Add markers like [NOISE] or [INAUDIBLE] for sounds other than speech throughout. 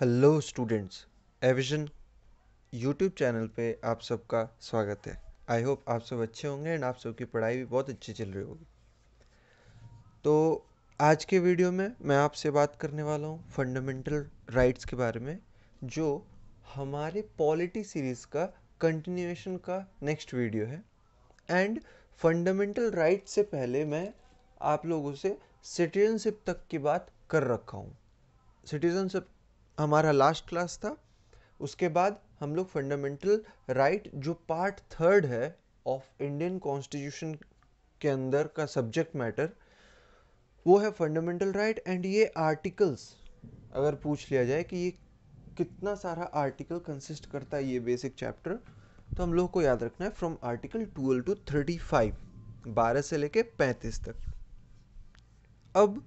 Hello students एविजन YouTube channel पे आप सबका स्वागत है आई होप आप सब अच्छे होंगे एंड आप सबकी पढ़ाई भी बहुत अच्छी चल रही होगी तो आज के वीडियो में मैं आपसे बात करने वाला हूँ फंडामेंटल राइट्स के बारे में जो हमारे पॉलिटी सीरीज़ का कंटिन्यूएशन का नेक्स्ट वीडियो है एंड फंडामेंटल राइट्स से पहले मैं आप लोगों से सिटीजनशिप तक की बात कर रखा हूँ सिटीजनशिप हमारा लास्ट क्लास था उसके बाद हम लोग फंडामेंटल राइट जो पार्ट थर्ड है ऑफ इंडियन कॉन्स्टिट्यूशन के अंदर का सब्जेक्ट मैटर वो है फंडामेंटल राइट एंड ये आर्टिकल्स अगर पूछ लिया जाए कि ये कितना सारा आर्टिकल कंसिस्ट करता है ये बेसिक चैप्टर तो हम लोग को याद रखना है from article twelve to thirty five बारह से लेके पैंतीस तक अब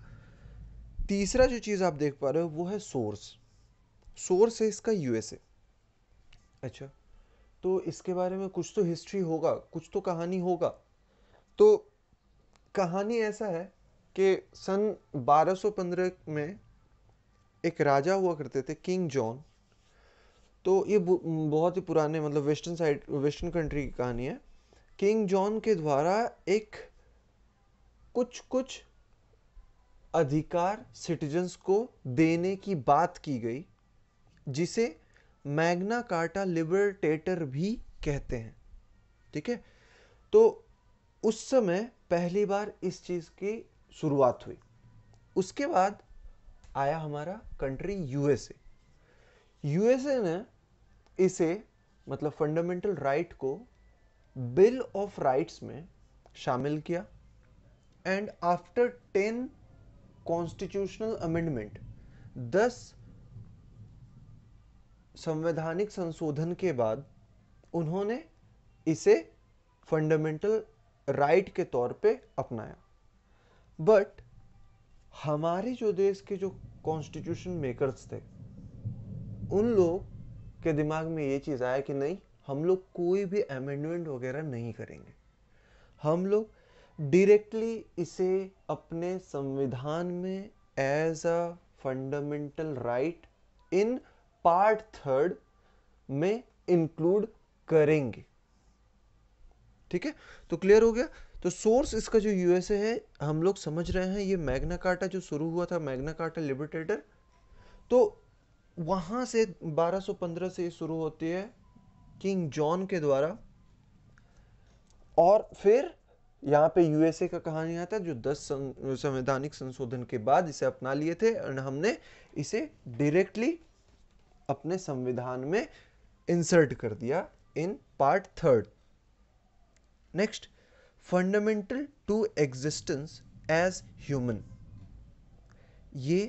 तीसरा जो चीज़ आप देख पा रहे हो वो है सोर्स सोर्स है इसका यूएसए अच्छा तो इसके बारे में कुछ तो हिस्ट्री होगा कुछ तो कहानी होगा तो कहानी ऐसा है कि सन 1215 में एक राजा हुआ करते थे किंग जॉन तो ये बहुत ही पुराने मतलब वेस्टर्न साइड वेस्टर्न कंट्री की कहानी है किंग जॉन के द्वारा एक कुछ कुछ अधिकार सिटीजन्स को देने की बात की गई जिसे मैग्ना कार्टा लिबर्टेटर भी कहते हैं ठीक है तो उस समय पहली बार इस चीज़ की शुरुआत हुई उसके बाद आया हमारा कंट्री यूएसए यूएसए ने इसे मतलब फंडामेंटल राइट को बिल ऑफ राइट्स में शामिल किया and after ten constitutional amendment दस संवैधानिक संशोधन के बाद उन्होंने इसे फंडामेंटल राइट के तौर पे अपनाया बट हमारे जो देश के जो कॉन्स्टिट्यूशन मेकर्स थे उन लोग के दिमाग में ये चीज़ आया कि नहीं हम लोग कोई भी अमेंडमेंट वगैरह नहीं करेंगे हम लोग डायरेक्टली इसे अपने संविधान में as a fundamental right in part third में इंक्लूड करेंगे ठीक है तो क्लियर हो गया तो सोर्स इसका जो यूएसए है हम लोग समझ रहे हैं ये मैग्ना कार्टा जो शुरू हुआ था मैग्ना कार्टा लिबरेटर तो वहां से 1215 से शुरू होती है किंग जॉन के द्वारा और फिर यहाँ पे यूएसए का कहानी आता है जो 10 संवैधानिक संशोधन के बाद इसे अपना लिए थे और हमने इसे डायरेक्टली अपने संविधान में इंसर्ट कर दिया in part third next fundamental to existence as human ये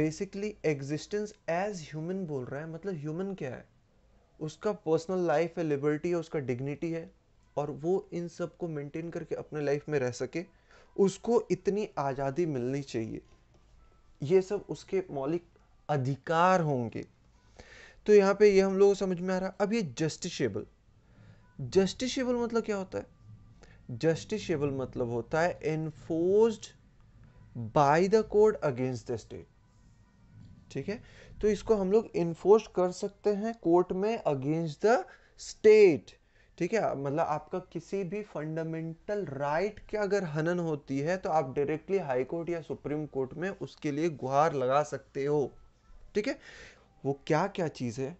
बेसिकली एग्जिस्टेंस एज ह्यूमन बोल रहा है मतलब ह्यूमन क्या है उसका पर्सनल लाइफ है लिबर्टी है उसका डिग्निटी है और वो इन सब को मेंटेन करके अपने लाइफ में रह सके उसको इतनी आज़ादी मिलनी चाहिए ये सब उसके मौलिक अधिकार होंगे तो यहाँ पे ये हम लोगों को समझ में आ रहा है अब ये जस्टिशेबल जस्टिशेबल मतलब क्या होता है जस्टिशेबल मतलब होता है enforced by the court against the state ठीक है तो इसको हम लोग इन्फोर्स कर सकते हैं कोर्ट में अगेंस्ट द स्टेट ठीक है मतलब आपका किसी भी फंडामेंटल राइट right के अगर हनन होती है तो आप डायरेक्टली हाई कोर्ट या सुप्रीम कोर्ट में उसके लिए गुहार लगा सकते हो ठीक है वो क्या क्या चीज़ है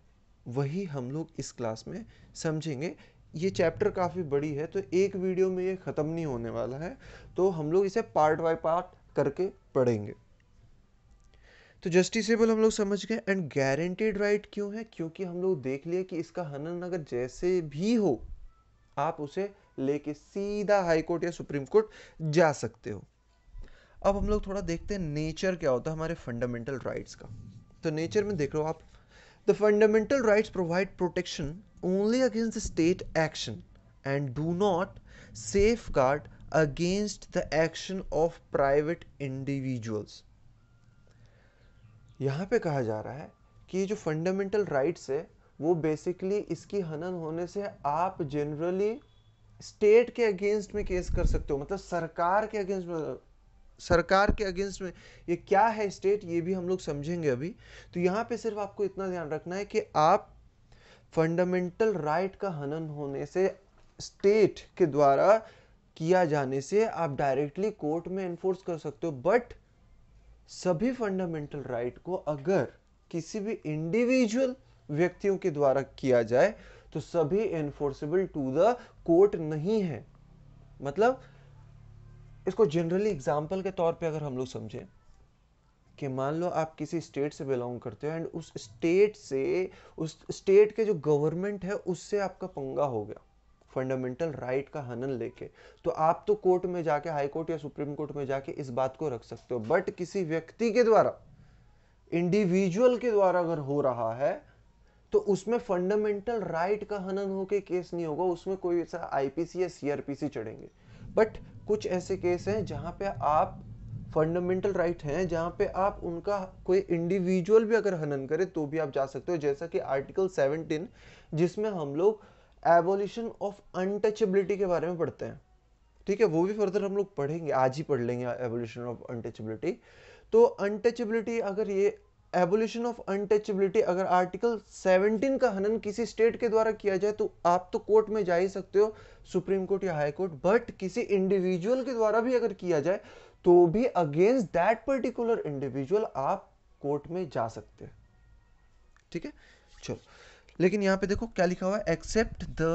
वही हम लोग इस क्लास में समझेंगे ये चैप्टर काफ़ी बड़ी है तो एक वीडियो में ये ख़त्म नहीं होने वाला है तो हम लोग इसे पार्ट बाय पार्ट करके पढ़ेंगे तो जस्टिसेबल हम लोग समझ गए एंड गारंटेड राइट क्यों है क्योंकि हम लोग देख लिए कि इसका हनन अगर जैसे भी हो आप उसे लेके सीधा हाई कोर्ट या सुप्रीम कोर्ट जा सकते हो अब हम लोग थोड़ा देखते हैं नेचर क्या होता है हमारे फंडामेंटल राइट्स का तो नेचर में देख लो आप the fundamental right provide protection only against state action and do not safeguard against the action of private individuals यहां पे कहा जा रहा है कि जो फंडामेंटल राइट्स है वो बेसिकली इसकी हनन होने से आप जनरली स्टेट के अगेंस्ट में केस कर सकते हो मतलब सरकार के अगेंस्ट सरकार के अगेंस्ट में ये क्या है स्टेट ये भी हम लोग समझेंगे अभी तो यहाँ पे सिर्फ आपको इतना ध्यान रखना है कि आप फंडामेंटल राइट का हनन होने से स्टेट के द्वारा किया जाने से आप डायरेक्टली कोर्ट में एनफोर्स कर सकते हो बट सभी फंडामेंटल राइट को अगर किसी भी इंडिविजुअल व्यक्तियों के द्वारा किया जाए तो सभी एनफोर्सेबल टू द कोर्ट नहीं है मतलब इसको जनरली एग्जाम्पल के तौर पे अगर हम लोग समझें कि मान लो आप किसी स्टेट से बिलोंग करते हो एंड उस स्टेट से उस स्टेट के जो गवर्नमेंट है उससे आपका पंगा हो गया फंडामेंटल राइट का हनन लेके तो आप तो कोर्ट में जाके हाई कोर्ट या सुप्रीम कोर्ट में जाके इस बात को रख सकते हो बट किसी व्यक्ति के द्वारा इंडिविजुअल के द्वारा अगर हो रहा है तो उसमें फंडामेंटल राइट का हनन होके केस नहीं होगा उसमें कोई ऐसा आईपीसी या सीआरपीसी चढ़ेंगे बट कुछ ऐसे केस हैं जहाँ पे आप फंडामेंटल राइट हैं जहाँ पे आप उनका कोई इंडिविजुअल भी अगर हनन करें तो भी आप जा सकते हो जैसा कि आर्टिकल 17 जिसमें हम लोग एवोल्यूशन ऑफ अनटचेबिलिटी के बारे में पढ़ते हैं ठीक है वो भी फर्दर हम लोग पढ़ेंगे आज ही पढ़ लेंगे एवोल्यूशन ऑफ अनटचेबिलिटी तो अनटचेबिलिटी अगर ये एबोल्यूशन ऑफ अनटचेबिलिटी अगर आर्टिकल 17 का हनन किसी स्टेट के द्वारा किया जाए तो आप तो कोर्ट में जा ही सकते हो सुप्रीम कोर्ट या हाई कोर्ट बट किसी इंडिविजुअल के द्वारा भी अगर किया जाए तो भी अगेंस्ट दैट पर्टिकुलर इंडिविजुअल आप कोर्ट में जा सकते हैं ठीक है चलो लेकिन यहाँ पे देखो क्या लिखा हुआ है except the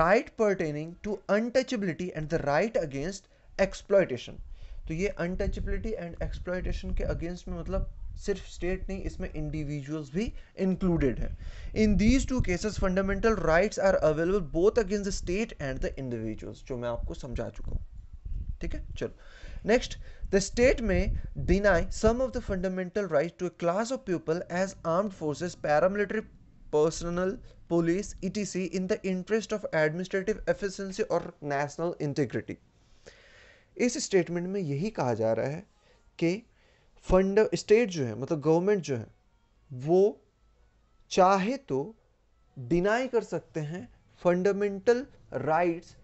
right pertaining to untouchability and the right against exploitation तो ये अनटचेबिलिटी एंड एक्सप्लॉयटेशन के अगेंस्ट में मतलब सिर्फ स्टेट नहीं इसमें इंडिविजुअल्स भी इंक्लूडेड हैं in these two cases fundamental rights are available both against the state and the individuals जो मैं आपको समझा चुका हूँ ठीक है चलो नेक्स्ट द स्टेट में deny some of the fundamental right to a class of people as armed forces paramilitary personnel police ETC in the interest of administrative efficiency और नेशनल इंटीग्रिटी इस स्टेटमेंट में यही कहा जा रहा है कि फंड स्टेट जो है मतलब गवर्नमेंट जो है वो चाहे तो डिनाई कर सकते हैं फंडामेंटल राइट्स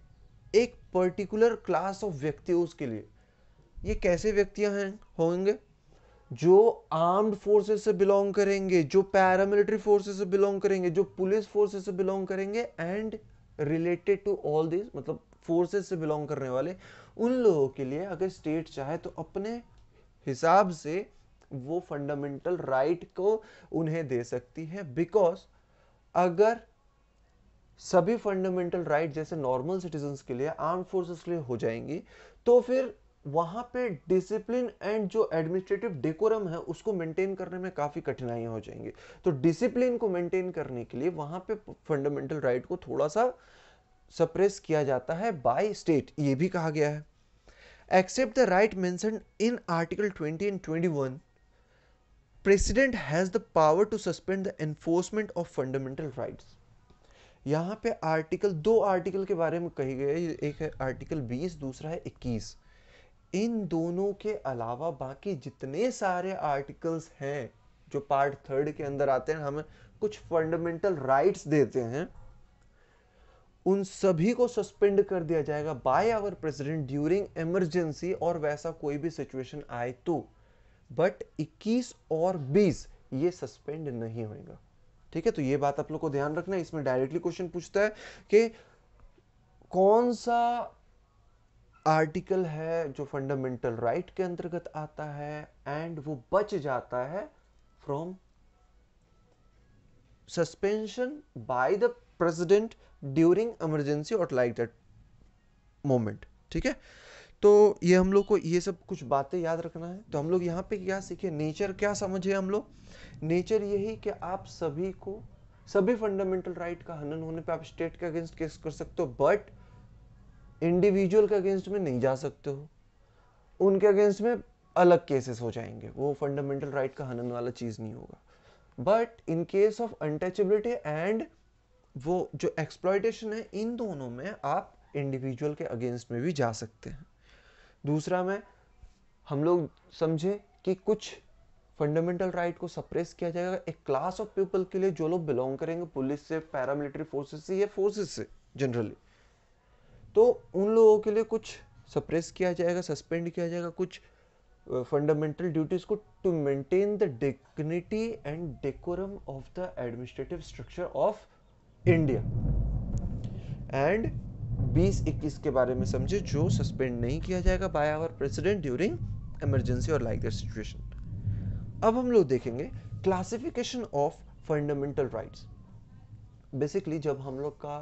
एक पर्टिकुलर क्लास ऑफ व्यक्तियों के लिए ये कैसे व्यक्तियां हैं होंगे जो आर्म्ड फोर्सेस से बिलोंग करेंगे जो पैरामिलिट्री फोर्सेस से बिलोंग करेंगे जो पुलिस फोर्सेस से बिलोंग करेंगे and related to all this मतलब फोर्सेस से बिलोंग करने वाले उन लोगों के लिए अगर स्टेट चाहे तो अपने हिसाब से वो फंडामेंटल राइट right को उन्हें दे सकती है बिकॉज अगर सभी फंडामेंटल राइट right जैसे नॉर्मल सिटीजन के लिए आर्म फोर्सेस के लिए हो जाएंगी तो फिर वहां पे डिसिप्लिन एंड जो एडमिनिस्ट्रेटिव डेकोरम है उसको मेंटेन करने में काफ़ी कठिनाइयां हो जाएंगी तो डिसिप्लिन को मेंटेन करने के लिए वहां पे फंडामेंटल राइट right को थोड़ा सा सप्रेस किया जाता है बाय स्टेट ये भी कहा गया है except the right mentioned in Article 20 and 21, president has the power to suspend the enforcement of fundamental rights यहाँ पे आर्टिकल दो आर्टिकल के बारे में कही गई है एक है आर्टिकल 20 दूसरा है 21 इन दोनों के अलावा बाकी जितने सारे आर्टिकल्स हैं जो पार्ट थर्ड के अंदर आते हैं हमें कुछ फंडामेंटल राइट्स देते हैं उन सभी को सस्पेंड कर दिया जाएगा by our president during emergency और वैसा कोई भी सिचुएशन आए तो बट 21 और 20 ये सस्पेंड नहीं होएगा ठीक है तो ये बात आप लोग को ध्यान रखना है इसमें डायरेक्टली क्वेश्चन पूछता है कि कौन सा आर्टिकल है जो फंडामेंटल राइट right के अंतर्गत आता है एंड वो बच जाता है from suspension by the president during emergency or like that moment ठीक है तो ये हम लोग को ये सब कुछ बातें याद रखना है तो हम लोग यहाँ पे क्या सीखे नेचर क्या समझे हम लोग नेचर यही कि आप सभी को सभी फंडामेंटल राइट का हनन होने पे आप स्टेट के अगेंस्ट केस कर सकते हो बट इंडिविजुअल के अगेंस्ट में नहीं जा सकते हो उनके अगेंस्ट में अलग केसेस हो जाएंगे वो फंडामेंटल राइट का हनन वाला चीज़ नहीं होगा but in case of untouchability and वो जो एक्सप्लॉयटेशन है इन दोनों में आप इंडिविजुअल के अगेंस्ट में भी जा सकते हैं दूसरा में हम लोग समझे कि कुछ फंडामेंटल राइट right को सप्रेस किया जाएगा एक क्लास ऑफ पीपल के लिए जो लोग बिलोंग करेंगे पुलिस से पैरामिलिट्री फोर्सेस से या फोर्सेस से जनरली तो उन लोगों के लिए कुछ सप्रेस किया जाएगा सस्पेंड किया जाएगा कुछ फंडामेंटल uh, ड्यूटीज को to maintain dignity dignity and decorum of the administrative structure of India and 2021 के बारे में समझे जो सस्पेंड नहीं किया जाएगा by our president during emergency और लाइक दैट सिचुएशन अब हम लोग देखेंगे classification of fundamental rights basically जब हम लोग का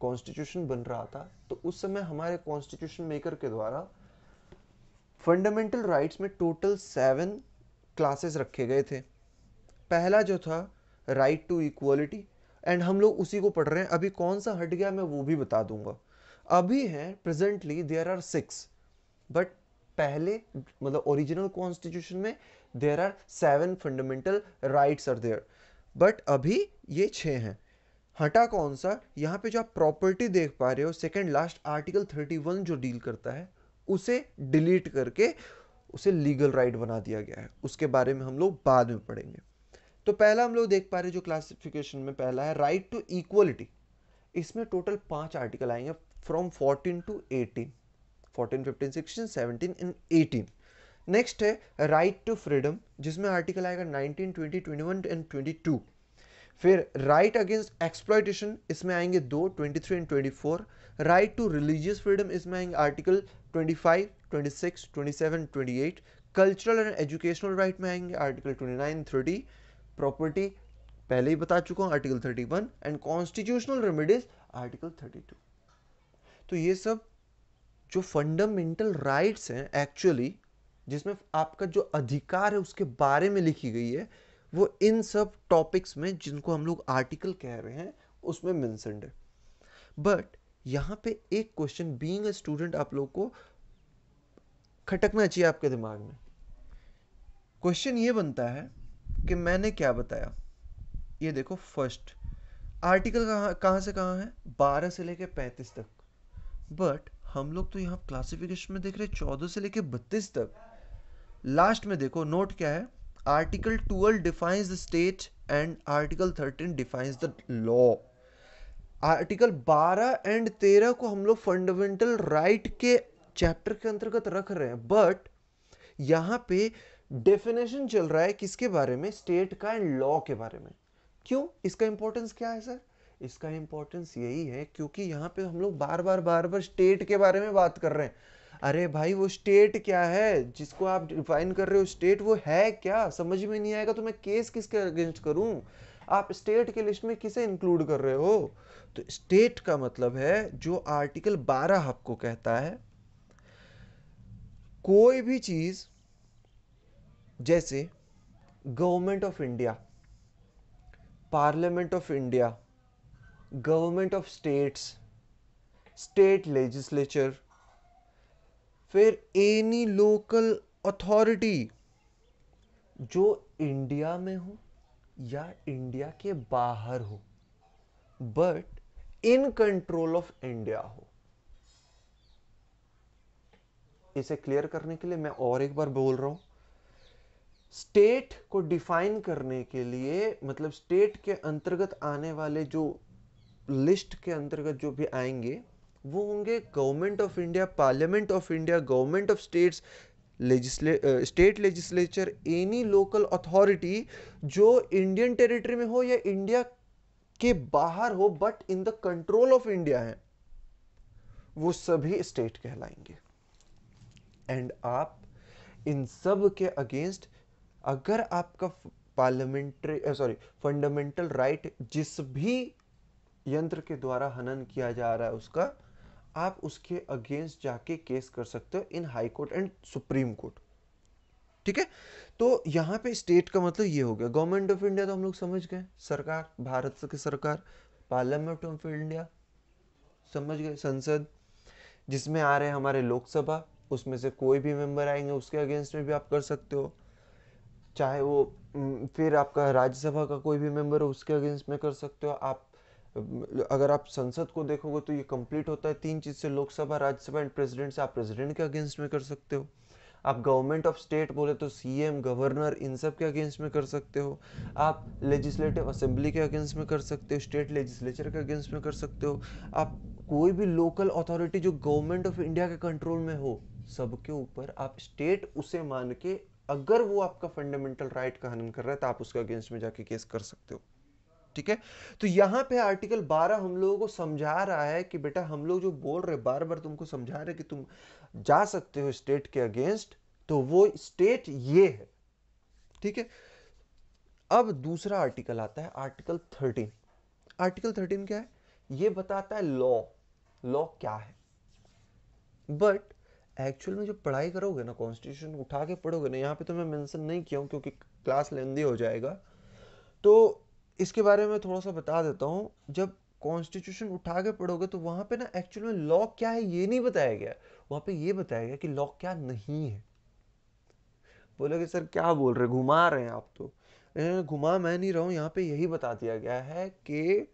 कॉन्स्टिट्यूशन बन रहा था तो उस समय हमारे कॉन्स्टिट्यूशन मेकर के द्वारा फंडामेंटल राइट्स में टोटल सेवन क्लासेस रखे गए थे पहला जो था राइट टू इक्वलिटी एंड हम लोग उसी को पढ़ रहे हैं अभी कौन सा हट गया मैं वो भी बता दूंगा अभी है presently there are six but पहले मतलब ओरिजिनल कॉन्स्टिट्यूशन में there are seven fundamental rights are there but अभी ये छः हैं हटा कौन सा यहाँ पे जो आप प्रॉपर्टी देख पा रहे हो second last article thirty one जो डील करता है उसे डिलीट करके उसे लीगल राइट बना दिया गया है उसके बारे में हम लोग बाद में पढ़ेंगे तो पहला हम लोग देख पा रहे जो क्लासिफिकेशन में पहला है राइट टू इक्वलिटी इसमें टोटल पांच आर्टिकल आएंगे फ्रॉम 14 टू 18 14 15 16 17 इन 18 नेक्स्ट है राइट टू फ्रीडम जिसमें आर्टिकल आएगा 19 20 21 एंड 22 फिर राइट अगेंस्ट एक्सप्लॉयटेशन इसमें आएंगे दो 23 and 24 right to religious freedom इसमें आएंगे article 25 26 27 28 cultural and educational right में आएंगे आर्टिकल 29 30 प्रॉपर्टी पहले ही बता चुका हूँ article 31 and constitutional remedies article 32 तो ये सब जो फंडामेंटल राइट्स हैं एक्चुअली जिसमें आपका जो अधिकार है उसके बारे में लिखी गई है वो इन सब टॉपिक्स में जिनको हम लोग आर्टिकल कह रहे हैं उसमें मैंसनड है बट यहाँ पे एक क्वेश्चन बीइंग अ स्टूडेंट आप लोग को खटकना चाहिए आपके दिमाग में क्वेश्चन ये बनता है कि मैंने क्या बताया ये देखो फर्स्ट आर्टिकल कहाँ कहाँ से कहाँ है बारह से लेके पैंतीस तक बट हम लोग तो यहाँ क्लासिफिकेशन में देख रहे चौदह से लेके बत्तीस तक लास्ट में देखो नोट क्या है article twelve defines the state and article thirteen defines the law article 12 and 13 को हम लोग फंडामेंटल राइट के चैप्टर के अंतर्गत रख रहे हैं बट यहाँ पे डेफिनेशन चल रहा है किसके बारे में स्टेट का एंड लॉ के बारे में क्यों इसका इंपॉर्टेंस क्या है सर इसका इंपॉर्टेंस यही है क्योंकि यहाँ पे हम लोग बार बार बार बार स्टेट के बारे में बात कर रहे हैं अरे भाई वो स्टेट क्या है जिसको आप डिफाइन कर रहे हो स्टेट वो है क्या समझ में नहीं आएगा तो मैं केस किसके अगेंस्ट करूं आप स्टेट की लिस्ट में किसे इंक्लूड कर रहे हो तो स्टेट का मतलब है जो आर्टिकल 12 आपको कहता है कोई भी चीज जैसे government of India parliament of India government of states state legislature फिर एनी लोकल अथॉरिटी जो इंडिया में हो या इंडिया के बाहर हो but in control of India हो इसे क्लियर करने के लिए मैं और एक बार बोल रहा हूं स्टेट को डिफाइन करने के लिए मतलब स्टेट के अंतर्गत आने वाले जो लिस्ट के अंतर्गत जो भी आएंगे वो होंगे government of India parliament of India government of states legisla state legislature any local authority जो इंडियन टेरिटरी में हो या इंडिया के बाहर हो but in the control of India है वो सभी स्टेट कहलाएंगे एंड आप इन सब के अगेंस्ट अगर आपका पार्लियामेंट्री सॉरी फंडामेंटल राइट जिस भी यंत्र के द्वारा हनन किया जा रहा है उसका आप उसके अगेंस्ट जाके केस कर सकते हो in high court and supreme court ठीक है तो यहाँ पे स्टेट का मतलब ये हो गया गवर्नमेंट ऑफ इंडिया तो हम लोग समझ गए सरकार भारत की सरकार पार्लियामेंट ऑफ इंडिया समझ गए संसद जिसमें आ रहे हमारे लोकसभा उसमें से कोई भी मेंबर आएंगे उसके अगेंस्ट में भी आप कर सकते हो चाहे वो फिर आपका राज्यसभा का कोई भी मेंबर उसके अगेंस्ट में कर सकते हो आप अगर आप संसद को देखोगे तो ये कंप्लीट होता है तीन चीज़ से लोकसभा राज्यसभा एंड प्रेसिडेंट से आप प्रेसिडेंट के अगेंस्ट में कर सकते हो आप गवर्नमेंट ऑफ स्टेट बोले तो सीएम गवर्नर इन सब के अगेंस्ट में कर सकते हो आप लेजिस्लेटिव असेंबली के अगेंस्ट में कर सकते हो स्टेट लेजिस्लेचर के अगेंस्ट में कर सकते हो आप कोई भी लोकल अथॉरिटी जो गवर्नमेंट ऑफ इंडिया के कंट्रोल में हो सबके ऊपर आप स्टेट उसे मान के अगर वो आपका फंडामेंटल राइट का हनन कर रहा है तो आप उसके अगेंस्ट में जाके केस कर सकते हो ठीक है तो यहां पे आर्टिकल 12 हम लोगों को समझा रहा है कि बेटा हम लोग जो बोल रहे बार बार तुमको समझा रहे कि तुम जा सकते हो स्टेट के अगेंस्ट तो वो स्टेट ये है ठीक है अब दूसरा आर्टिकल आता है आर्टिकल 13 आर्टिकल 13 क्या है ये बताता है लॉ लॉ क्या है बट एक्चुअल में जो पढ़ाई करोगे ना कॉन्स्टिट्यूशन उठा के पढ़ोगे ना यहाँ पे तो मैं मेंशन नहीं किया हूँ क्योंकि क्लास लेंदी हो जाएगा तो इसके बारे में थोड़ा सा बता देता हूँ जब कॉन्स्टिट्यूशन उठा के पढ़ोगे तो वहाँ पे ना एक्चुअल में लॉ क्या है ये नहीं बताया गया वहाँ पे ये बताया गया कि लॉ क्या नहीं है बोलोगे सर क्या बोल रहे घुमा रहे हैं आप तो घुमा मैं नहीं रहा हूँ यहाँ पे यही बता दिया गया है कि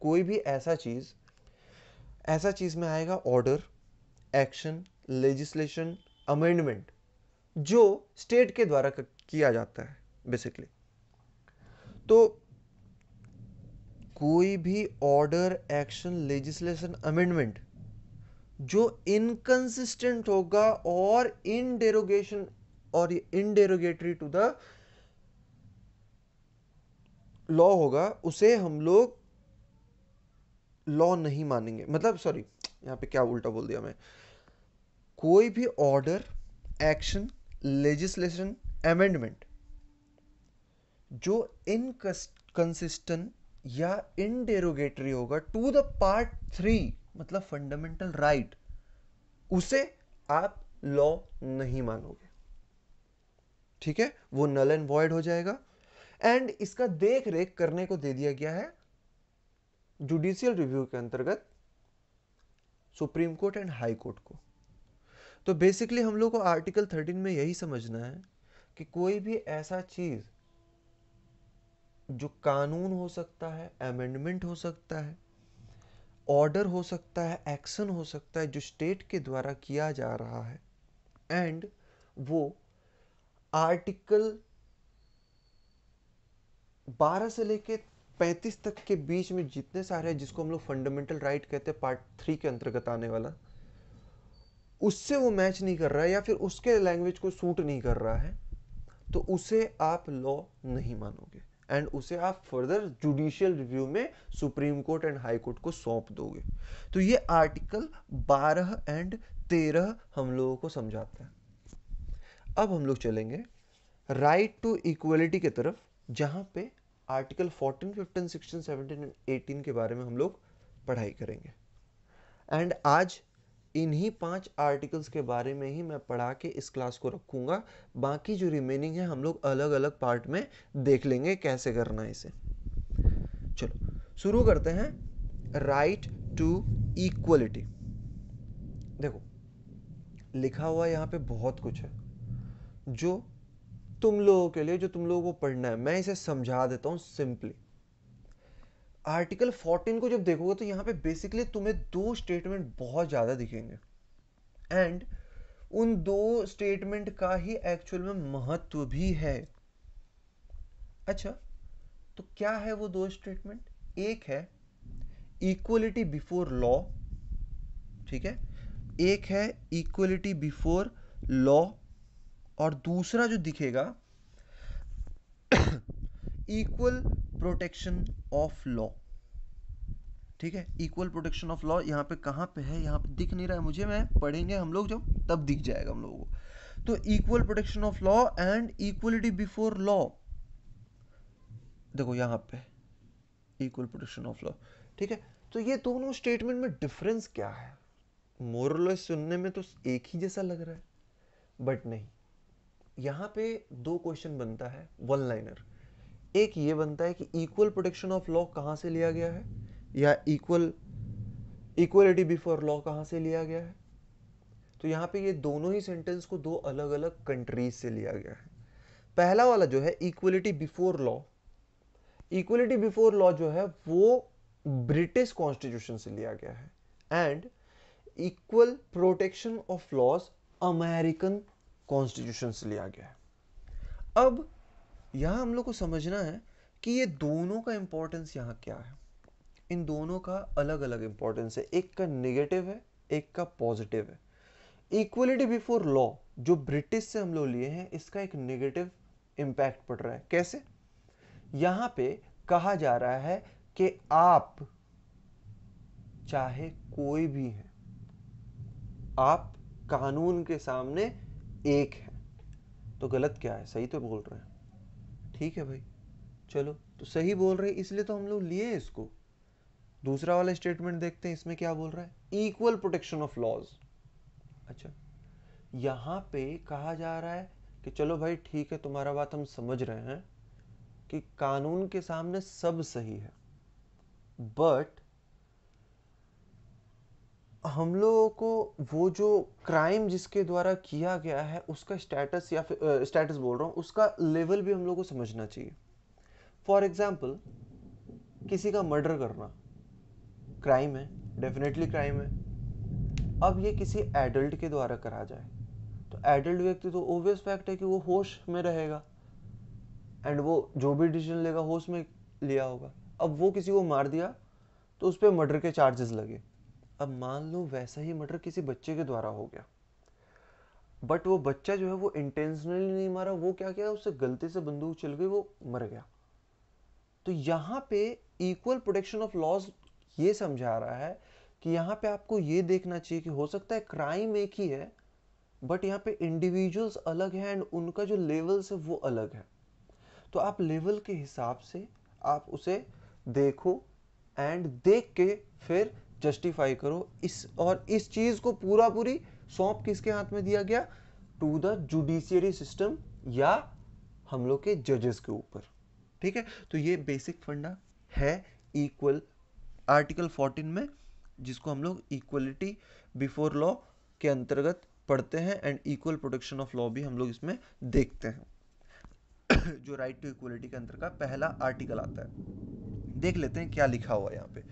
कोई भी ऐसा चीज़ ऐसा चीज़ में आएगा ऑर्डर एक्शन लेजिस्लेशन अमेंडमेंट जो स्टेट के द्वारा किया जाता है बेसिकली तो कोई भी ऑर्डर एक्शन लेजिस्लेशन अमेंडमेंट जो इनकंसिस्टेंट होगा और इन डेरोगेशन और in derogatory to the law होगा उसे हम लोग लॉ नहीं मानेंगे मतलब सॉरी यहां पे क्या उल्टा बोल दिया मैं कोई भी ऑर्डर एक्शन लेजिस्लेशन अमेंडमेंट जो इनकंसिस्टेंट या इनडेरोगेटरी होगा टू द पार्ट थ्री मतलब फंडामेंटल राइट उसे आप लॉ नहीं मानोगे ठीक है वो नल एंड वॉइड हो जाएगा एंड इसका देख रेख करने को दे दिया गया है जुडिशियल रिव्यू के अंतर्गत supreme court and high court को तो बेसिकली हम लोग को आर्टिकल 13 में यही समझना है कि कोई भी ऐसा चीज़ जो कानून हो सकता है अमेंडमेंट हो सकता है ऑर्डर हो सकता है एक्शन हो सकता है जो स्टेट के द्वारा किया जा रहा है एंड वो आर्टिकल 12 से लेके 35 तक के बीच में जितने सारे हैं जिसको हम लोग फंडामेंटल राइट कहते हैं पार्ट थ्री के अंतर्गत आने वाला उससे वो मैच नहीं कर रहा है या फिर उसके लैंग्वेज को सूट नहीं कर रहा है तो उसे आप लॉ नहीं मानोगे एंड उसे आप फर्दर जुडिशियल रिव्यू में supreme court and high court को सौंप दोगे तो ये आर्टिकल 12 एंड 13 हम लोगों को समझाता है अब हम लोग चलेंगे राइट टू इक्वलिटी की तरफ जहाँ पे आर्टिकल 14, 15, 16, 17 एंड 18 के बारे में हम लोग पढ़ाई करेंगे एंड आज इन्हीं पांच आर्टिकल्स के बारे में ही मैं पढ़ा के इस क्लास को रखूंगा बाकी जो रिमेनिंग है हम लोग अलग अलग पार्ट में देख लेंगे कैसे करना है इसे चलो शुरू करते हैं राइट टू इक्वलिटी देखो लिखा हुआ यहाँ पे बहुत कुछ है जो तुम लोगों के लिए जो तुम लोगों को पढ़ना है मैं इसे समझा देता हूँ सिंपली आर्टिकल 14 को जब देखोगे तो यहाँ पे बेसिकली तुम्हें दो स्टेटमेंट बहुत ज़्यादा दिखेंगे एंड उन दो स्टेटमेंट का ही एक्चुअल में महत्व भी है अच्छा तो क्या है वो दो स्टेटमेंट एक है इक्वलिटी बिफोर लॉ ठीक है एक है इक्वलिटी बिफोर लॉ और दूसरा जो दिखेगा इक्वल [COUGHS] प्रोटेक्शन ऑफ लॉ ठीक है इक्वल प्रोटेक्शन ऑफ लॉ यहाँ पे कहाँ पे है यहाँ पे दिख नहीं रहा है मुझे मैं पढ़ेंगे हम लोग जब तब दिख जाएगा हम लोगों को तो equal protection of law and equality before law देखो यहाँ पे इक्वल प्रोटेक्शन ऑफ लॉ ठीक है तो ये दोनों स्टेटमेंट में डिफरेंस क्या है मोरल सुनने में तो एक ही जैसा लग रहा है बट नहीं यहाँ पे दो क्वेश्चन बनता है वन लाइनर एक ये बनता है कि इक्वल प्रोटेक्शन ऑफ लॉ कहाँ से लिया गया है या इक्वल इक्वलिटी बिफोर लॉ कहाँ से लिया गया है तो यहाँ पे ये दोनों ही सेंटेंस को दो अलग अलग कंट्रीज से लिया गया है पहला वाला जो है equality before law equality before law जो है वो ब्रिटिश कॉन्स्टिट्यूशन से लिया गया है and equal protection of laws American constitution से लिया गया है अब यहाँ हम लोग को समझना है कि ये दोनों का इम्पोर्टेंस यहाँ क्या है इन दोनों का अलग अलग इम्पोर्टेंस है एक का नेगेटिव है एक का पॉजिटिव है इक्वलिटी बिफोर लॉ जो ब्रिटिश से हम लोग लिए हैं इसका एक नेगेटिव इम्पैक्ट पड़ रहा है कैसे यहाँ पे कहा जा रहा है कि आप चाहे कोई भी हैं आप कानून के सामने एक हैं तो गलत क्या है सही तो बोल रहे हैं ठीक है भाई चलो तो सही बोल रहे इसलिए तो हम लोग लिए इसको दूसरा वाला स्टेटमेंट देखते हैं इसमें क्या बोल रहा है इक्वल प्रोटेक्शन ऑफ लॉज अच्छा यहाँ पे कहा जा रहा है कि चलो भाई ठीक है तुम्हारा बात हम समझ रहे हैं कि कानून के सामने सब सही है बट हम लोगों को वो जो क्राइम जिसके द्वारा किया गया है उसका स्टेटस या फिर स्टेटस बोल रहा हूँ उसका लेवल भी हम लोगों को समझना चाहिए फॉर एग्जाम्पल किसी का मर्डर करना क्राइम है डेफिनेटली क्राइम है अब ये किसी एडल्ट के द्वारा करा जाए तो एडल्ट व्यक्ति तो ओबियस फैक्ट है कि वो होश में रहेगा एंड वो जो भी डिसीजन लेगा होश में लिया होगा अब वो किसी को मार दिया तो उस पर मर्डर के चार्जेस लगे अब मान लो वैसा ही मर्डर किसी बच्चे के द्वारा हो गया बट वो बच्चा जो है वो इंटेंशनली नहीं मारा वो क्या किया उससे गलती से बंदूक चल गई वो मर गया तो यहाँ पे इक्वल प्रोटेक्शन ऑफ लॉज ये समझा रहा है कि यहाँ पे आपको ये देखना चाहिए कि हो सकता है क्राइम एक ही है बट यहाँ पे इंडिविजुअल्स अलग हैं एंड उनका जो लेवल है वो अलग है तो आप लेवल के हिसाब से आप उसे देखो एंड देख के फिर जस्टिफाई करो इस और इस चीज़ को पूरा पूरी सौंप किसके हाथ में दिया गया टू द जुडिशियरी सिस्टम या हम लोग के जजेस के ऊपर ठीक है तो ये बेसिक फंडा है इक्वल आर्टिकल 14 में जिसको हम लोग इक्वलिटी बिफोर लॉ के अंतर्गत पढ़ते हैं and equal protection of law भी हम लोग इसमें देखते हैं [COUGHS] जो राइट टू इक्वलिटी के अंतर्गत पहला आर्टिकल आता है देख लेते हैं क्या लिखा हुआ है यहाँ पे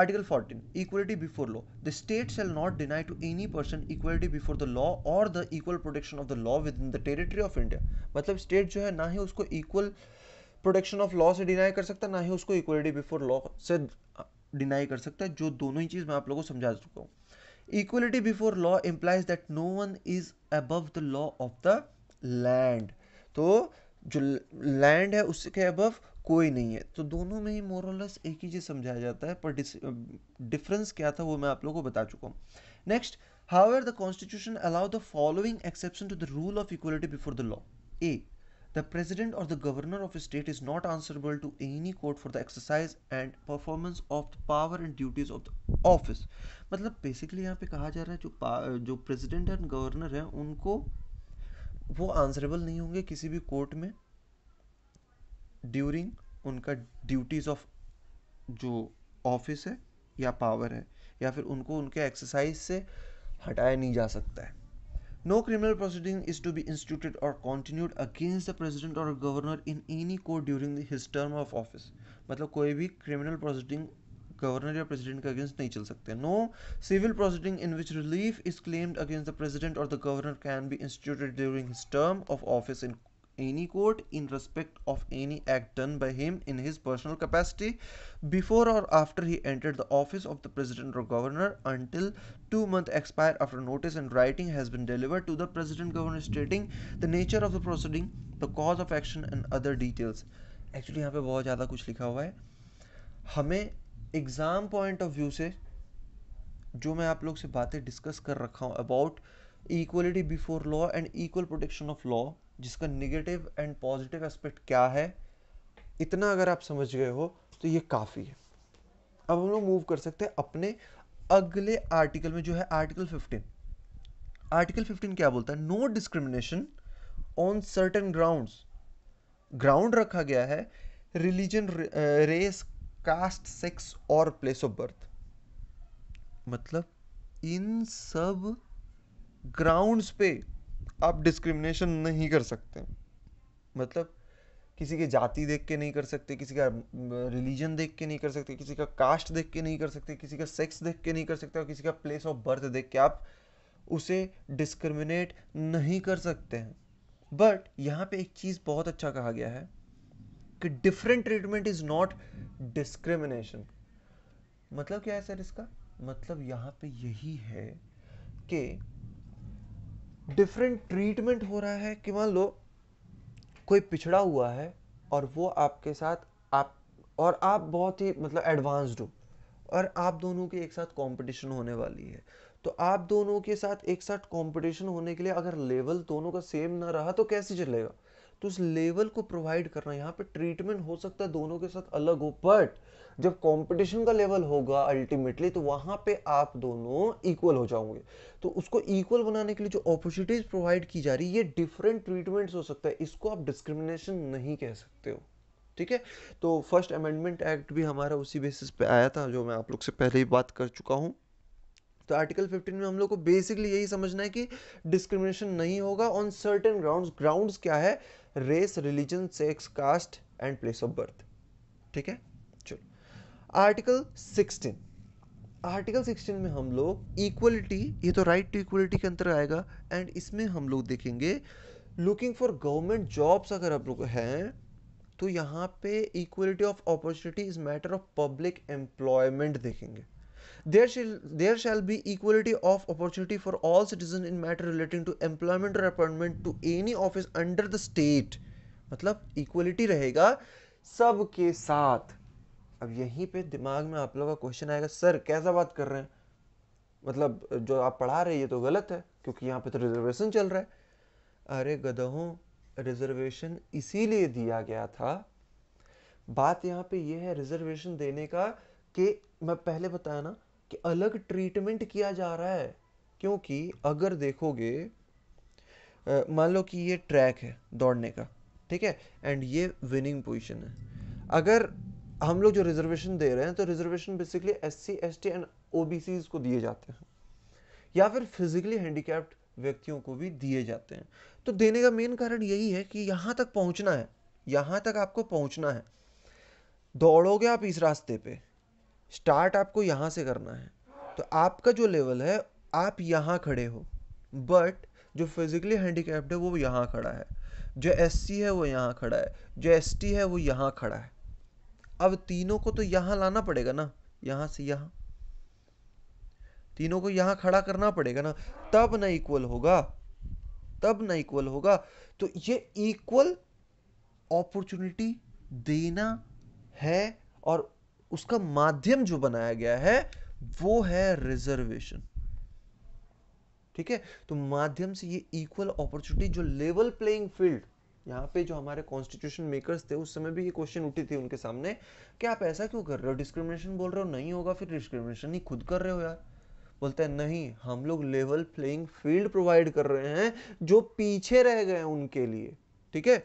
article fourteen equality before law the state shall not deny to any person equality before the law और the equal protection of the law within the territory of India मतलब स्टेट जो है ना ही उसको इक्वल प्रोटेक्शन ऑफ लॉ से deny कर सकता ना ही उसको इक्वलिटी बिफोर लॉ से डिनाई कर सकता है जो दोनों ही चीज़ मैं आप लोगों को समझा चुका हूँ equality before law implies that no one is above the law of the land तो जो लैंड है उसके अबव कोई नहीं है तो दोनों में ही मोरलेस एक ही चीज़ समझाया जाता है पर डिफरेंस क्या था वो मैं आप लोगों को बता चुका हूँ next how are the constitution allow the following exception to the rule of equality before the law a the president और the governor of state is not answerable to any court for the exercise and performance of the power and duties of the office मतलब basically यहाँ पे कहा जा रहा है जो जो प्रेजिडेंट एंड गवर्नर हैं उनको वो आंसरेबल नहीं होंगे किसी भी कोर्ट में ड्यूरिंग उनका ड्यूटीज़ ऑफ जो ऑफिस है या पावर है या फिर उनको उनके एक्सरसाइज से हटाया नहीं जा सकता है no criminal proceeding is to be instituted और कॉन्टिन्यूड अगेंस्ट द प्रेजिडेंट और governor in any court during his term of office मतलब कोई भी क्रिमिनल प्रोसीडिंग गवर्नर या प्रेसिडेंट के अगेंस्ट नहीं चल सकते no civil proceeding in which relief is claimed against the president और the governor can be instituted during his term of office in any court in respect of any act done by him in his personal capacity before or after he entered the office of the president or governor until two months expire after notice and writing has been delivered to the president governor stating the nature of the proceeding the cause of action and other details actually यहाँ पे बहुत ज़्यादा कुछ लिखा हुआ है हमें exam point of view से जो मैं आप लोग से बातें डिस्कस कर रखा हूँ about equality before law and equal protection of law जिसका निगेटिव एंड पॉजिटिव एस्पेक्ट क्या है इतना अगर आप समझ गए हो तो ये काफ़ी है अब हम लोग मूव कर सकते हैं अपने अगले आर्टिकल में जो है आर्टिकल 15 आर्टिकल 15 क्या बोलता है no discrimination on certain grounds ground रखा गया है रिलीजन रेस कास्ट सेक्स और प्लेस ऑफ बर्थ मतलब इन सब ग्राउंड्स पे आप डिस्क्रिमिनेशन नहीं कर सकते मतलब किसी की जाति देख के नहीं कर सकते किसी का रिलीजन देख के नहीं कर सकते किसी का कास्ट देख के नहीं कर सकते किसी का सेक्स देख के नहीं कर सकते और किसी का प्लेस ऑफ बर्थ देख के आप उसे डिस्क्रिमिनेट नहीं कर सकते हैं बट यहाँ पे एक चीज़ बहुत अच्छा कहा गया है कि different treatment is not discrimination मतलब क्या है सर इसका मतलब यहाँ पे यही है कि डिफरेंट ट्रीटमेंट हो रहा है कि मान लो कोई पिछड़ा हुआ है और वो आपके साथ आप और आप बहुत ही मतलब एडवांस्ड हो और आप दोनों के एक साथ कंपटीशन होने वाली है तो आप दोनों के साथ एक साथ कंपटीशन होने के लिए अगर लेवल दोनों का सेम ना रहा तो कैसे चलेगा तो उस लेवल को प्रोवाइड करना यहाँ पे ट्रीटमेंट हो सकता है दोनों के साथ अलग हो बट जब कंपटीशन का लेवल होगा अल्टीमेटली तो वहां पे आप दोनों इक्वल हो जाओगे तो उसको इक्वल बनाने के लिए जो अपॉर्चुनिटीज प्रोवाइड की जा रही है ये डिफरेंट ट्रीटमेंट हो सकता है इसको आप डिस्क्रिमिनेशन नहीं कह सकते हो ठीक है तो फर्स्ट अमेंडमेंट एक्ट भी हमारा उसी बेसिस पे आया था जो मैं आप लोग से पहले ही बात कर चुका हूँ तो आर्टिकल 15 में हम लोग को बेसिकली यही समझना है कि डिस्क्रिमिनेशन नहीं होगा ऑन सर्टेन ग्राउंड्स ग्राउंड्स क्या है race religion sex caste and place of birth ठीक है चलो आर्टिकल 16 आर्टिकल 16 में हम लोग इक्वलिटी ये तो राइट टू इक्वलिटी के अंतर आएगा एंड इसमें हम लोग देखेंगे लुकिंग फॉर गवर्नमेंट जॉब्स अगर आप लोग हैं तो यहाँ पे equality of opportunity is matter of public employment देखेंगे there shall there shall be equality of opportunity for all citizens in matter relating to employment or appointment to any office under the state मतलब equality रहेगा सबके साथ अब यहीं पे दिमाग में आप लोगों का क्वेश्चन आएगा सर कैसा बात कर रहे हैं मतलब जो आप पढ़ा रहे हैं ये तो गलत है क्योंकि यहाँ पे तो रिजर्वेशन चल रहा है अरे गदहों रिजर्वेशन इसीलिए दिया गया था बात यहाँ पे ये है रिजर्वेशन देने का कि मैं पहले बताया ना कि अलग ट्रीटमेंट किया जा रहा है क्योंकि अगर देखोगे मान लो कि ये ट्रैक है दौड़ने का ठीक है एंड ये विनिंग पोजीशन है अगर हम लोग जो रिजर्वेशन दे रहे हैं तो reservation basically S C S T and O को दिए जाते हैं या फिर फिजिकली हैंडीकैप्ड व्यक्तियों को भी दिए जाते हैं तो देने का मेन कारण यही है कि यहाँ तक पहुँचना है यहाँ तक आपको पहुँचना है दौड़ोगे आप इस रास्ते पे स्टार्ट आपको यहाँ से करना है तो आपका जो लेवल है आप यहाँ खड़े हो बट जो फिज़िकली हैंडीकैप्ड है वो यहाँ खड़ा है जो एस है वो यहाँ खड़ा है जो एस है वो यहाँ खड़ा है अब तीनों को तो यहाँ लाना पड़ेगा ना यहाँ से यहाँ तीनों को यहाँ खड़ा करना पड़ेगा ना तब ना इक्वल होगा तब ना इक्वल होगा तो ये इक्वल अपॉर्चुनिटी देना है और उसका माध्यम जो बनाया गया है वो है रिजर्वेशन ठीक है तो माध्यम से ये इक्वल अपॉर्चुनिटी जो लेवल प्लेइंग फील्ड यहाँ पे जो हमारे कॉन्स्टिट्यूशन मेकर्स थे उस समय भी ये क्वेश्चन उठी थी उनके सामने कि आप ऐसा क्यों कर रहे हो डिस्क्रिमिनेशन बोल रहे हो नहीं होगा फिर डिस्क्रिमिनेशन ही खुद कर रहे हो यार बोलते हैं नहीं हम लोग लेवल प्लेइंग फील्ड प्रोवाइड कर रहे हैं जो पीछे रह गए उनके लिए ठीक है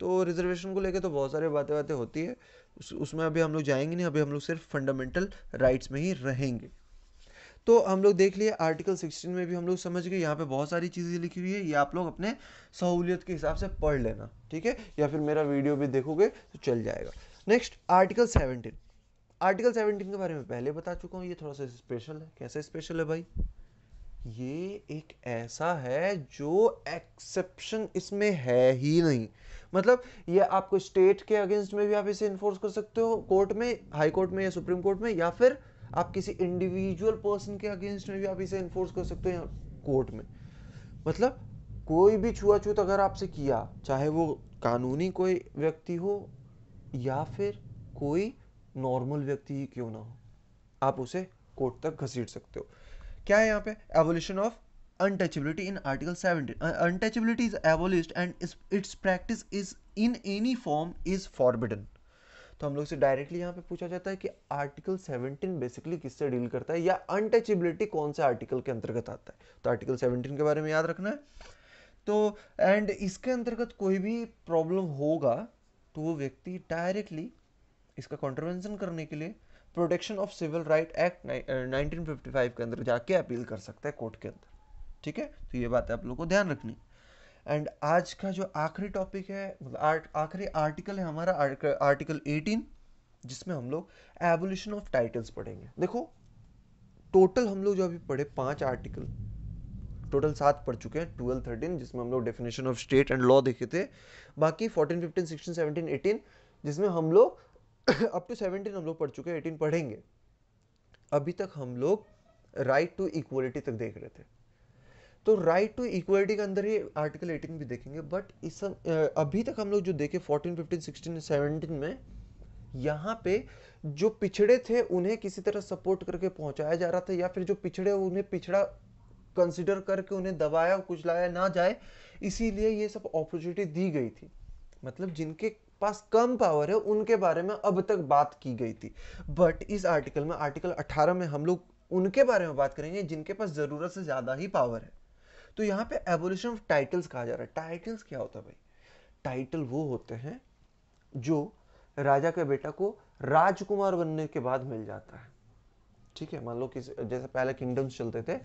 तो रिजर्वेशन को लेकर तो बहुत सारी बातें बातें होती है उस उसमें अभी हम लोग जाएंगे नहीं अभी हम लोग सिर्फ फंडामेंटल राइट्स में ही रहेंगे तो हम लोग देख लिए आर्टिकल 16 में भी हम लोग समझ गए यहाँ पे बहुत सारी चीज़ें लिखी हुई है ये आप लोग अपने सहूलियत के हिसाब से पढ़ लेना ठीक है या फिर मेरा वीडियो भी देखोगे तो चल जाएगा नेक्स्ट आर्टिकल 17 आर्टिकल 17 के बारे में पहले बता चुका हूँ ये थोड़ा सा स्पेशल है कैसे स्पेशल है भाई ये एक ऐसा है जो एक्सेप्शन इसमें है ही नहीं मतलब ये आपको स्टेट के अगेंस्ट में भी आप इसे इन्फोर्स कर सकते हो कोर्ट में हाई कोर्ट में या सुप्रीम कोर्ट में या फिर आप किसी इंडिविजुअल पर्सन के अगेंस्ट में भी आप इसे इन्फोर्स कर सकते हो कोर्ट में मतलब कोई भी छुआछूत अगर आपसे किया चाहे वो कानूनी कोई व्यक्ति हो या फिर कोई नॉर्मल व्यक्ति ही क्यों ना हो आप उसे कोर्ट तक घसीट सकते हो क्या है यहाँ पे evolution of untouchability in article 17 uh, untouchability is abolished and is, its practice is in any form is forbidden तो हम लोग से डायरेक्टली यहाँ पे पूछा जाता है कि आर्टिकल 17 बेसिकली किससे डील करता है या अनटचेबिलिटी कौन से आर्टिकल के अंतर्गत आता है तो आर्टिकल 17 के बारे में याद रखना है तो एंड इसके अंतर्गत कोई भी प्रॉब्लम होगा तो वो व्यक्ति डायरेक्टली इसका कॉन्ट्रवेंशन करने के लिए protection of civil right act nineteen के अंदर जाके अपील कर सकता है कोर्ट के अंदर ठीक है तो ये बात आप लोग को ध्यान रखनी एंड आज का जो आखिरी टॉपिक है मतलब आखिरी आर्टिकल है हमारा आर्टिकल 18 जिसमें हम लोग एवोल्यूशन ऑफ टाइटल्स पढ़ेंगे देखो टोटल हम लोग जो अभी पढ़े पांच आर्टिकल टोटल सात पढ़ चुके हैं ट्वेल्व थर्टीन जिसमें हम लोग definition of state and law देखे थे बाकी fourteen fifteen sixteen seventeen eighteen जिसमें हम लोग अप टू सेवनटीन हम लोग पढ़ चुके हैं एटीन पढ़ेंगे अभी तक हम लोग राइट टू इक्वलिटी तक देख रहे थे तो राइट टू इक्वलिटी के अंदर ही आर्टिकल एटीन भी देखेंगे बट इस अभी तक हम लोग जो देखे फोर्टीन फिफ्टीन सिक्सटीन सेवनटीन में यहाँ पे जो पिछड़े थे उन्हें किसी तरह सपोर्ट करके पहुंचाया जा रहा था या फिर जो पिछड़े उन्हें पिछड़ा कंसिडर करके उन्हें दबाया कुछ लाया ना जाए इसीलिए ये सब अपॉर्चुनिटी दी गई थी मतलब जिनके पास कम पावर है उनके बारे में अब तक बात की गई थी बट इस आर्टिकल में आर्टिकल 18 में हम लोग उनके बारे में बात करेंगे जिनके पास ज़रूरत से ज़्यादा ही पावर है तो यहाँ पे एवोल्यूशन ऑफ टाइटल्स कहा जा रहा है टाइटल्स क्या होता है भाई टाइटल वो होते हैं जो राजा के बेटा को राजकुमार बनने के बाद मिल जाता है ठीक है मान लो कि जैसे पहले किंगडम्स चलते थे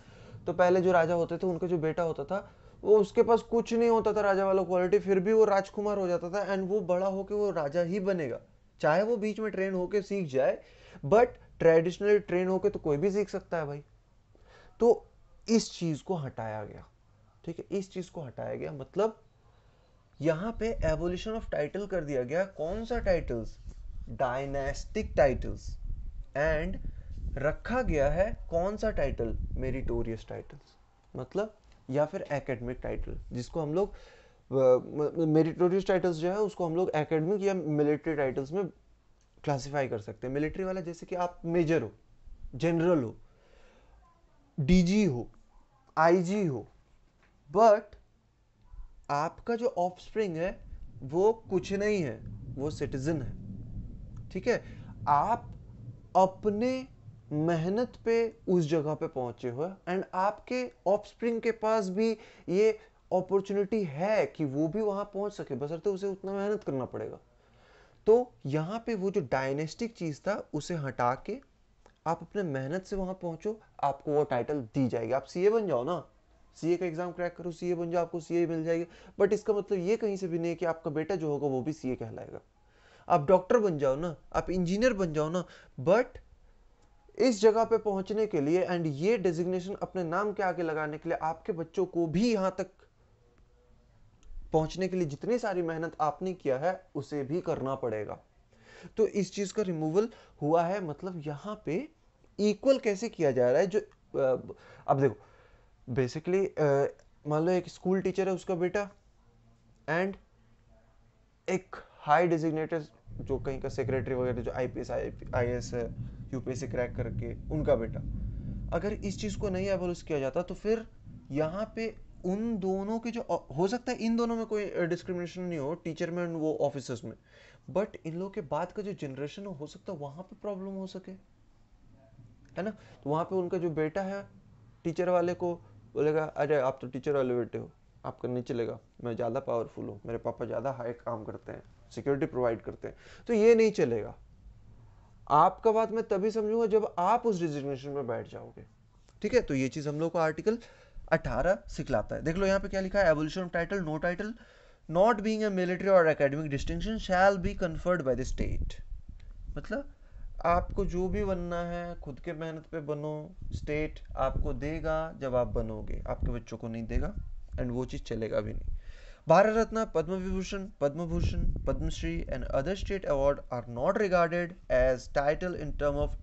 तो पहले जो राजा होते थे उनका जो बेटा होता था वो उसके पास कुछ नहीं होता था राजा वाला क्वालिटी फिर भी वो राजकुमार हो जाता था एंड वो बड़ा होकर वो राजा ही बनेगा चाहे वो बीच में ट्रेन होके सीख जाए बट ट्रेडिशनली ट्रेन होके तो कोई भी सीख सकता है भाई तो इस चीज को हटाया गया ठीक है इस चीज को हटाया गया मतलब यहाँ पे एवोल्यूशन ऑफ टाइटल कर दिया गया कौन सा टाइटल्स डायनेस्टिक टाइटल्स एंड रखा गया है कौन सा टाइटल मेरिटोरियस टाइटल्स मतलब या फिर एकेडमिक टाइटल जिसको हम लोग मेरिटोरियस मतलब टाइटल्स जो है उसको हम लोग एकेडमिक या मिलिट्री टाइटल्स में क्लासिफाई कर सकते हैं मिलिट्री वाला जैसे कि आप मेजर हो जनरल हो डीजी हो आईजी हो बट आपका जो ऑफ स्प्रिंग है वो कुछ नहीं है वो सिटीजन है ठीक है आप अपने मेहनत पे उस जगह पे पहुंचे हो एंड आपके ऑफ स्प्रिंग के पास भी ये अपॉर्चुनिटी है कि वो भी वहां पहुंच सके बसरते तो उसे उतना मेहनत करना पड़ेगा तो यहां पे वो जो डायनेस्टिक चीज़ था उसे हटा के आप अपने मेहनत से वहां पहुंचो आपको वो टाइटल दी जाएगी आप सीए बन जाओ ना सीए का एग्जाम क्रैक करो सीए बन जाओ आपको सीए मिल जाएगी बट इसका मतलब ये कहीं से भी नहीं है कि आपका बेटा जो होगा वो भी सीए कहलाएगा आप डॉक्टर बन जाओ ना आप इंजीनियर बन जाओ ना बट इस जगह पे पहुंचने के लिए एंड ये डेजिग्नेशन अपने नाम के आगे लगाने के लिए आपके बच्चों को भी यहां तक पहुंचने के लिए जितनी सारी मेहनत आपने किया है उसे भी करना पड़ेगा तो इस चीज का रिमूवल हुआ है मतलब यहाँ पे इक्वल कैसे किया जा रहा है जो अब देखो बेसिकली uh, मान लो एक स्कूल टीचर है उसका बेटा एंड एक हाई डिजिग्नेटेड जो कहीं का सेक्रेटरी वगैरह जो I P S I S UPSC crack करके उनका बेटा अगर इस चीज़ को नहीं एवोल्यूस किया जाता तो फिर यहाँ पे उन दोनों के जो हो सकता है इन दोनों में कोई डिस्क्रिमिनेशन uh, नहीं हो टीचर में एंड वो ऑफिसर्स में बट इन लोगों के बाद का जो जनरेशन हो सकता है वहां पे प्रॉब्लम हो सके है ना तो वहां पे उनका जो बेटा है टीचर वाले को बोलेगा अरे आप तो टीचर वाले बेटे हो आपका नहीं चलेगा मैं ज़्यादा पावरफुल हूँ मेरे पापा ज़्यादा हाई काम करते हैं सिक्योरिटी प्रोवाइड करते हैं तो ये नहीं चलेगा आपका बात मैं तभी समझूंगा जब आप उस रिजिग्नेशन में बैठ जाओगे ठीक है तो ये चीज़ हम लोग को आर्टिकल 18 सिखलाता है देख लो यहाँ पे क्या लिखा है evolution of title no title not being a military और academic distinction shall be conferred by the state मतलब आपको जो भी बनना है खुद के मेहनत पे बनो स्टेट आपको देगा जब आप बनोगे आपके बच्चों को नहीं देगा एंड वो चीज़ चलेगा भी नहीं Bharat Ratna Padma Vibhushan Padma Bhushan Padmashri and other state award are not regarded as title in term of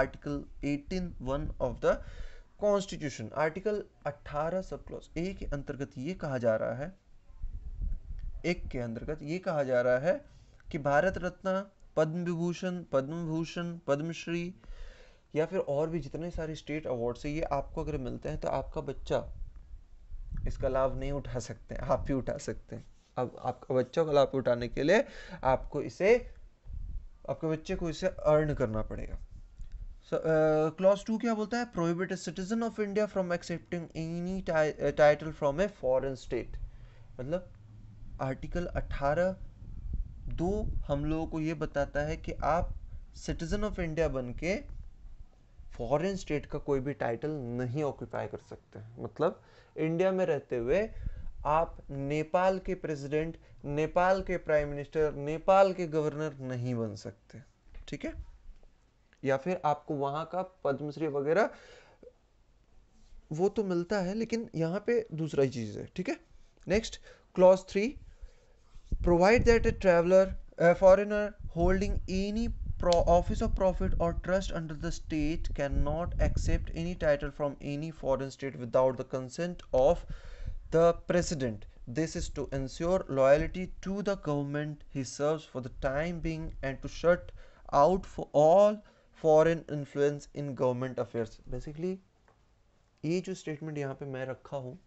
article eighteen one of the constitution article अट्ठारह सब क्लॉज ए के अंतर्गत ये कहा जा रहा है एक के अंतर्गत ये कहा जा रहा है कि भारत रत्न पद्म विभूषण पद्म भूषण पद्मश्री या फिर और भी जितने सारे स्टेट अवार्ड से ये आपको अगर मिलते हैं तो आपका बच्चा इसका लाभ नहीं उठा सकते आप भी उठा सकते हैं अब आपका बच्चों का लाभ उठाने के लिए आपको इसे आपके बच्चे को इसे अर्न करना पड़ेगा क्लॉज टू uh, क्या बोलता है prohibit citizen of India from accepting any title from a foreign state मतलब आर्टिकल 18 दो हम लोगों को ये बताता है कि आप सिटीज़न ऑफ इंडिया बन के फॉरन स्टेट का कोई भी टाइटल नहीं ऑक्यूपाई कर सकते मतलब इंडिया में रहते हुए आप नेपाल के प्रेसिडेंट नेपाल के प्राइम मिनिस्टर नेपाल के गवर्नर नहीं बन सकते ठीक है या फिर आपको वहां का पद्मश्री वगैरह वो तो मिलता है लेकिन यहाँ पे दूसरा ही चीज़ है ठीक है next clause three provide that a traveler, a foreigner holding any pro- office of profit or trust under the state cannot accept any title from any foreign state without the consent of the president. This is to ensure loyalty to the government he serves for the time being and to shut out for all foreign influence in government affairs. Basically, ये जो statement यहाँ पे मैं रखा हूँ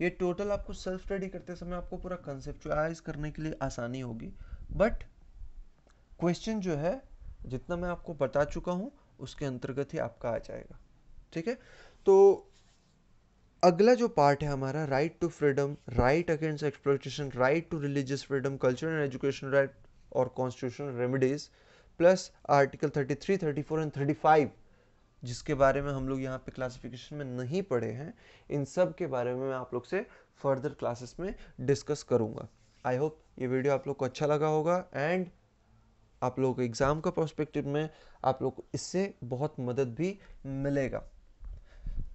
ये total आपको self study करते समय आपको पूरा कंसेप्चुलाइज करने के लिए आसानी होगी बट क्वेश्चन जो है जितना मैं आपको बता चुका हूँ उसके अंतर्गत ही आपका आ जाएगा ठीक है तो अगला जो पार्ट है हमारा right to freedom right against exploitation right to religious freedom culture and education right और constitutional remedies plus article thirty four and five जिसके बारे में हम लोग यहाँ पे क्लासिफिकेशन में नहीं पढ़े हैं इन सब के बारे में मैं आप लोग से फर्दर क्लासेस में डिस्कस करूँगा आई होप ये वीडियो आप लोग को अच्छा लगा होगा एंड आप लोग एग्ज़ाम का पर्सपेक्टिव में आप लोग को इससे बहुत मदद भी मिलेगा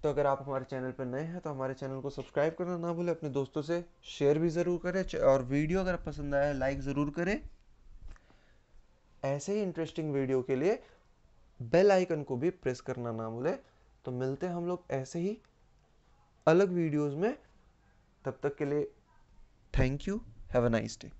तो अगर आप हमारे चैनल पर नए हैं तो हमारे चैनल को सब्सक्राइब करना ना भूलें अपने दोस्तों से शेयर भी ज़रूर करें और वीडियो अगर पसंद आया लाइक ज़रूर करें ऐसे ही इंटरेस्टिंग वीडियो के लिए बेल आइकन को भी प्रेस करना ना भूलें तो मिलते हैं हम लोग ऐसे ही अलग वीडियोस में तब तक के लिए thank you have a nice day